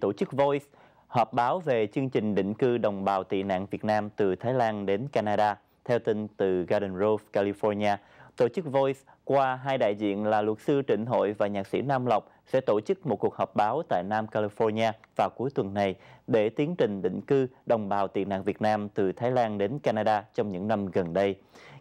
tổ chức Voice họp báo về chương trình định cư đồng bào tị nạn Việt Nam từ Thái Lan đến Canada, theo tin từ Garden Grove, California. Tổ chức Voice qua hai đại diện là luật sư Trịnh Hội và nhạc sĩ Nam Lộc sẽ tổ chức một cuộc họp báo tại Nam California vào cuối tuần này để tiến trình định cư đồng bào tị nạn Việt Nam từ Thái Lan đến Canada trong những năm gần đây.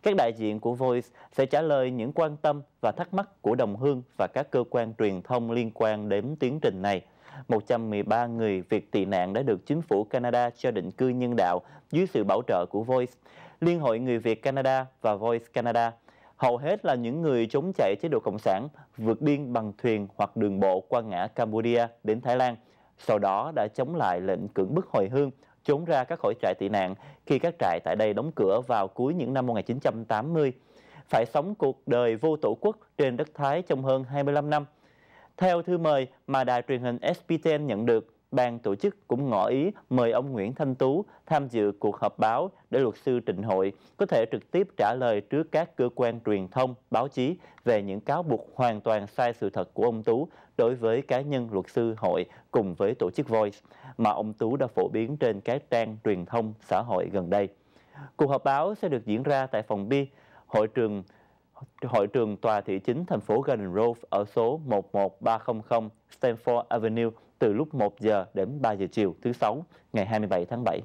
Các đại diện của Voice sẽ trả lời những quan tâm và thắc mắc của đồng hương và các cơ quan truyền thông liên quan đến tiến trình này. 113 người Việt tị nạn đã được chính phủ Canada cho định cư nhân đạo dưới sự bảo trợ của Voice, Liên hội Người Việt Canada và Voice Canada. Hầu hết là những người chống chạy chế độ Cộng sản vượt biên bằng thuyền hoặc đường bộ qua ngã Campuchia đến Thái Lan, sau đó đã chống lại lệnh cưỡng bức hồi hương trốn ra các khỏi trại tị nạn khi các trại tại đây đóng cửa vào cuối những năm 1980. Phải sống cuộc đời vô tổ quốc trên đất Thái trong hơn 25 năm – theo thư mời mà đài truyền hình SPTN nhận được, ban tổ chức cũng ngỏ ý mời ông Nguyễn Thanh Tú tham dự cuộc họp báo để luật sư Trịnh Hội có thể trực tiếp trả lời trước các cơ quan truyền thông, báo chí về những cáo buộc hoàn toàn sai sự thật của ông Tú đối với cá nhân luật sư Hội cùng với tổ chức Voice mà ông Tú đã phổ biến trên các trang truyền thông xã hội gần đây. Cuộc họp báo sẽ được diễn ra tại phòng B, hội trường hội trường tòa thị chính thành phố Garden Grove ở số 11300 Stanford Avenue từ lúc 1 giờ đến 3 giờ chiều thứ Sáu ngày 27 tháng 7.